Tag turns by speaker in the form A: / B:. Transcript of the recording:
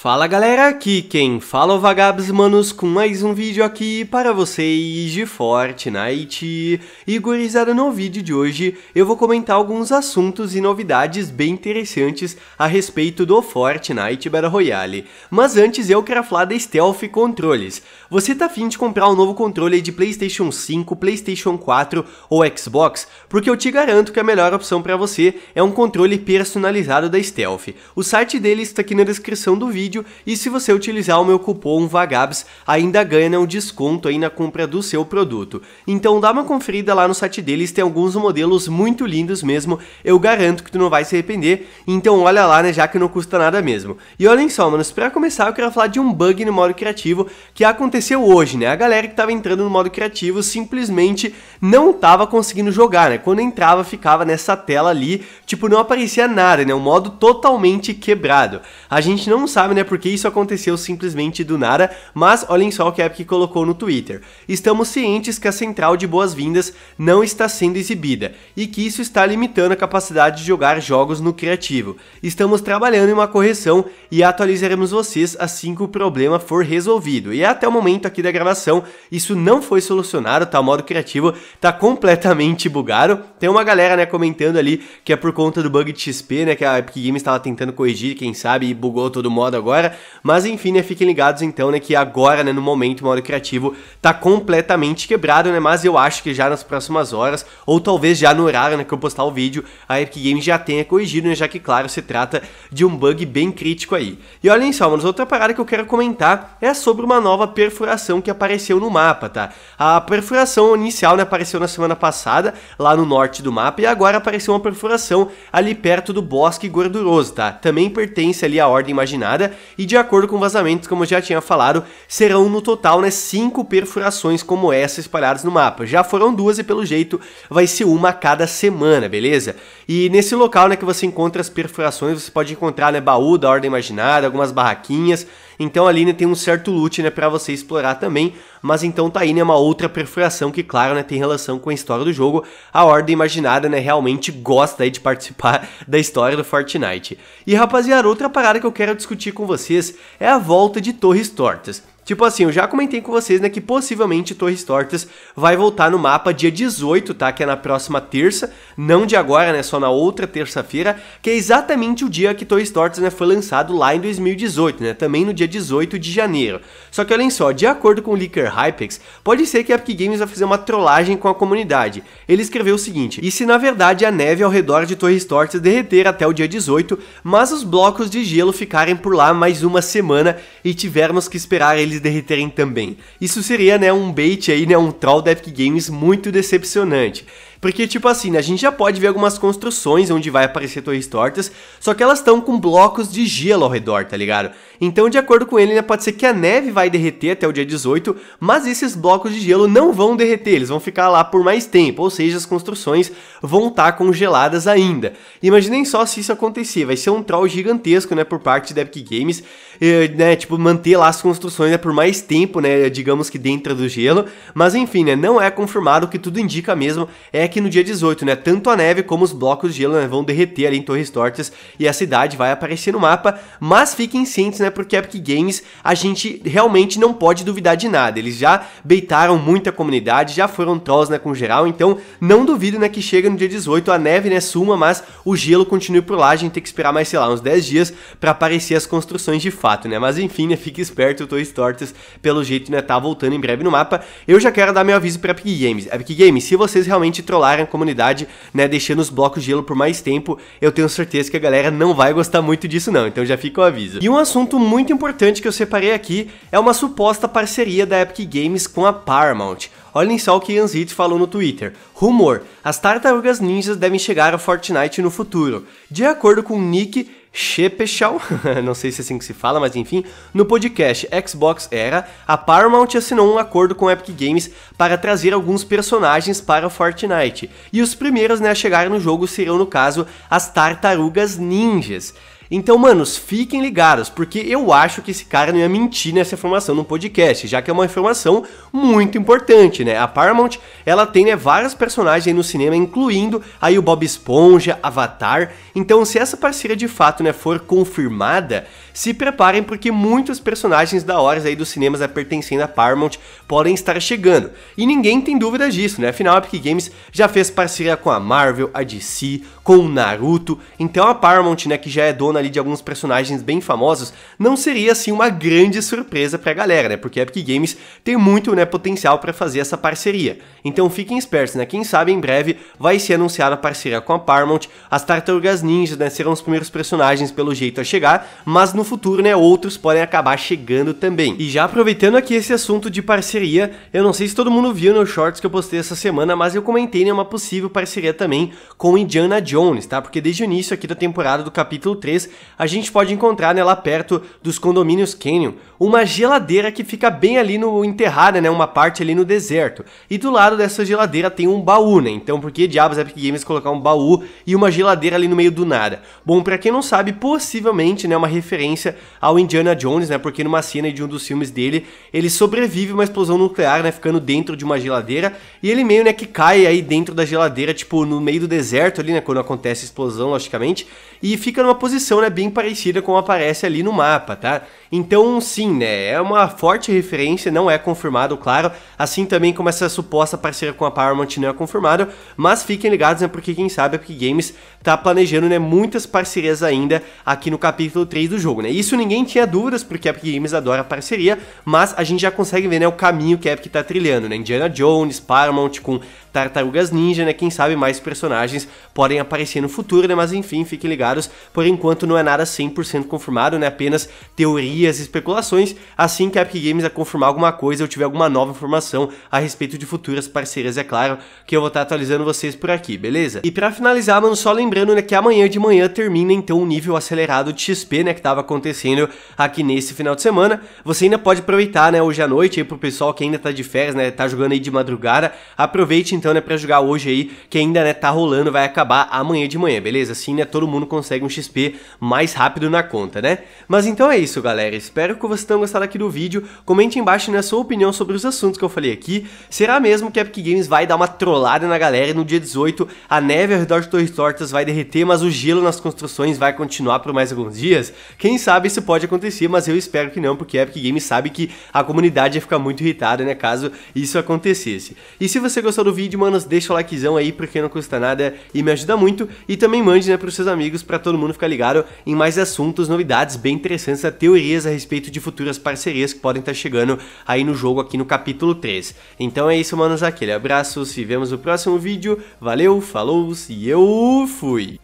A: Fala galera, aqui quem fala é o Vagabs Manos com mais um vídeo aqui para vocês de Fortnite. E gurizada, no vídeo de hoje eu vou comentar alguns assuntos e novidades bem interessantes a respeito do Fortnite Battle Royale. Mas antes eu quero falar da Stealth Controles. Você tá afim de comprar um novo controle de Playstation 5, Playstation 4 ou Xbox? Porque eu te garanto que a melhor opção para você é um controle personalizado da Stealth. O site deles está aqui na descrição do vídeo vídeo e se você utilizar o meu cupom VAGABS ainda ganha né, um desconto aí na compra do seu produto. Então dá uma conferida lá no site deles, tem alguns modelos muito lindos mesmo, eu garanto que tu não vai se arrepender, então olha lá né, já que não custa nada mesmo. E olhem só manos, pra começar eu quero falar de um bug no modo criativo que aconteceu hoje né, a galera que tava entrando no modo criativo simplesmente não tava conseguindo jogar né, quando entrava ficava nessa tela ali, tipo não aparecia nada né, um modo totalmente quebrado. A gente não sabe né, né? Porque isso aconteceu simplesmente do nada, mas olhem só o que a Epic colocou no Twitter. Estamos cientes que a central de boas-vindas não está sendo exibida e que isso está limitando a capacidade de jogar jogos no criativo. Estamos trabalhando em uma correção e atualizaremos vocês assim que o problema for resolvido. E até o momento aqui da gravação, isso não foi solucionado, tá? O modo criativo tá completamente bugado. Tem uma galera, né, comentando ali que é por conta do bug de XP, né, que a Epic Games estava tentando corrigir, quem sabe, e bugou todo o modo agora voir Mas enfim, né, fiquem ligados então, né, que agora, né, no momento, o modo criativo tá completamente quebrado, né, mas eu acho que já nas próximas horas, ou talvez já no horário, né, que eu postar o vídeo, a Epic Games já tenha corrigido, né, já que, claro, se trata de um bug bem crítico aí. E olhem só, mas outra parada que eu quero comentar é sobre uma nova perfuração que apareceu no mapa, tá? A perfuração inicial, né, apareceu na semana passada, lá no norte do mapa, e agora apareceu uma perfuração ali perto do bosque gorduroso, tá? Também pertence ali à ordem imaginada, e de acordo acordo com vazamentos, como eu já tinha falado, serão no total né, cinco perfurações como essa espalhadas no mapa. Já foram duas e pelo jeito vai ser uma a cada semana, beleza? E nesse local né, que você encontra as perfurações, você pode encontrar né, baú da ordem imaginada, algumas barraquinhas, então ali né, tem um certo loot né, para você explorar também, mas então tá aí né, uma outra perfuração que, claro, né, tem relação com a história do jogo. A Ordem Imaginada né, realmente gosta aí, de participar da história do Fortnite. E rapaziada, outra parada que eu quero discutir com vocês é a volta de Torres Tortas. Tipo assim, eu já comentei com vocês, né, que possivelmente Torres Tortas vai voltar no mapa dia 18, tá? Que é na próxima terça, não de agora, né, só na outra terça-feira, que é exatamente o dia que Torres Tortas, né, foi lançado lá em 2018, né, também no dia 18 de janeiro. Só que olhem só, de acordo com o Leaker Hypex, pode ser que a Epic Games vai fazer uma trollagem com a comunidade. Ele escreveu o seguinte, e se na verdade a neve ao redor de Torres Tortas derreter até o dia 18, mas os blocos de gelo ficarem por lá mais uma semana e tivermos que esperar eles derreterem também. Isso seria né, um bait aí, né, um troll da Epic Games muito decepcionante. Porque, tipo assim, né, a gente já pode ver algumas construções onde vai aparecer torres tortas, só que elas estão com blocos de gelo ao redor, tá ligado? Então, de acordo com ele, né, pode ser que a neve vai derreter até o dia 18, mas esses blocos de gelo não vão derreter, eles vão ficar lá por mais tempo, ou seja, as construções vão estar tá congeladas ainda. Imaginem só se isso acontecer, vai ser um troll gigantesco, né, por parte da Epic Games, né, tipo, manter lá as construções né, por mais tempo, né, digamos que dentro do gelo, mas enfim, né, não é confirmado, o que tudo indica mesmo é que no dia 18, né, tanto a neve como os blocos de gelo né, vão derreter ali em Torres Tortas e a cidade vai aparecer no mapa, mas fiquem cientes, né, porque Epic Games a gente realmente não pode duvidar de nada. Eles já beitaram muita comunidade, já foram trolls, né, com geral, então não duvido, né, que chega no dia 18 a neve, né, suma, mas o gelo continue por lá, a gente tem que esperar mais, sei lá, uns 10 dias para aparecer as construções de fato, né? Mas enfim, né, fique esperto, Torres Tortas pelo jeito, né, tá voltando em breve no mapa. Eu já quero dar meu aviso para Epic Games. Epic Games, se vocês realmente trollaram controlarem a comunidade, né, deixando os blocos de gelo por mais tempo, eu tenho certeza que a galera não vai gostar muito disso não, então já fica o aviso. E um assunto muito importante que eu separei aqui é uma suposta parceria da Epic Games com a Paramount. Olhem só o que Yanzit falou no Twitter. Rumor: as tartarugas ninjas devem chegar a Fortnite no futuro. De acordo com Nick, Shepechal, não sei se é assim que se fala, mas enfim, no podcast Xbox Era, a Paramount assinou um acordo com a Epic Games para trazer alguns personagens para Fortnite. E os primeiros né, a chegar no jogo serão, no caso, as Tartarugas Ninjas. Então, manos, fiquem ligados, porque eu acho que esse cara não ia mentir nessa informação no podcast, já que é uma informação muito importante, né? A Paramount, ela tem né, vários personagens aí no cinema, incluindo aí o Bob Esponja, Avatar. Então, se essa parceria de fato né, for confirmada, se preparem porque muitos personagens da hora aí dos cinemas pertencendo à Paramount podem estar chegando. E ninguém tem dúvida disso, né? Afinal, a Epic Games já fez parceria com a Marvel, a DC, com o Naruto. Então a Paramount, né, que já é dona ali de alguns personagens bem famosos, não seria assim uma grande surpresa pra galera, né? Porque a Epic Games tem muito, né, potencial para fazer essa parceria. Então fiquem espertos, né? Quem sabe em breve vai ser anunciada a parceria com a Paramount. As Tartarugas Ninjas, né, serão os primeiros personagens pelo jeito a chegar, mas no futuro, né, outros podem acabar chegando também. E já aproveitando aqui esse assunto de parceria, eu não sei se todo mundo viu nos shorts que eu postei essa semana, mas eu comentei né, uma possível parceria também com Indiana Jones, tá? Porque desde o início aqui da temporada do capítulo 3, a gente pode encontrar né, lá perto dos condomínios Canyon, uma geladeira que fica bem ali no enterrada, né, uma parte ali no deserto. E do lado dessa geladeira tem um baú, né? Então por que diabos Epic Games colocar um baú e uma geladeira ali no meio do nada? Bom, para quem não sabe, possivelmente, né, uma referência referência ao Indiana Jones, né? Porque numa cena de um dos filmes dele, ele sobrevive uma explosão nuclear, né? Ficando dentro de uma geladeira e ele meio, né, que cai aí dentro da geladeira, tipo, no meio do deserto ali, né? Quando acontece a explosão, logicamente, e fica numa posição, né, bem parecida com aparece ali no mapa, tá? Então, sim, né? É uma forte referência, não é confirmado, claro. Assim também como essa suposta parceria com a Paramount não é confirmada, mas fiquem ligados, né? Porque quem sabe a Epic Games tá planejando, né, muitas parcerias ainda aqui no capítulo 3 do jogo, né? né? Isso ninguém tinha dúvidas, porque a Epic Games adora parceria, mas a gente já consegue ver, né, o caminho que a Epic está trilhando, né? Indiana Jones, Paramount com Tartarugas Ninja, né? Quem sabe mais personagens podem aparecer no futuro, né? Mas enfim, fiquem ligados, por enquanto não é nada 100% confirmado, né? Apenas teorias e especulações. Assim que a Epic Games a confirmar alguma coisa ou tiver alguma nova informação a respeito de futuras parcerias, é claro, que eu vou estar tá atualizando vocês por aqui, beleza? E para finalizar, mano, só lembrando, né, que amanhã de manhã termina então o nível acelerado de XP, né, que tava acontecendo aqui nesse final de semana. Você ainda pode aproveitar, né, hoje à noite aí pro pessoal que ainda tá de férias, né, tá jogando aí de madrugada. Aproveite então, né, para jogar hoje aí, que ainda né tá rolando, vai acabar amanhã de manhã, beleza? Assim, né, todo mundo consegue um XP mais rápido na conta, né? Mas então é isso, galera. Espero que vocês tenham gostado aqui do vídeo. Comente embaixo na né, sua opinião sobre os assuntos que eu falei aqui. Será mesmo que a Epic Games vai dar uma trollada na galera e no dia 18 a neve ao redor de Torres Tortas vai derreter, mas o gelo nas construções vai continuar por mais alguns dias? Quem quem sabe isso pode acontecer, mas eu espero que não, porque a Epic Games sabe que a comunidade ia ficar muito irritada, né, caso isso acontecesse. E se você gostou do vídeo, manos, deixa o likezão aí, porque não custa nada e me ajuda muito. E também mande, né, pros seus amigos, para todo mundo ficar ligado em mais assuntos, novidades bem interessantes, né, teorias a respeito de futuras parcerias que podem estar tá chegando aí no jogo, aqui no capítulo 3. Então é isso, manos, aquele abraço, se vemos no próximo vídeo, valeu, falou e eu fui!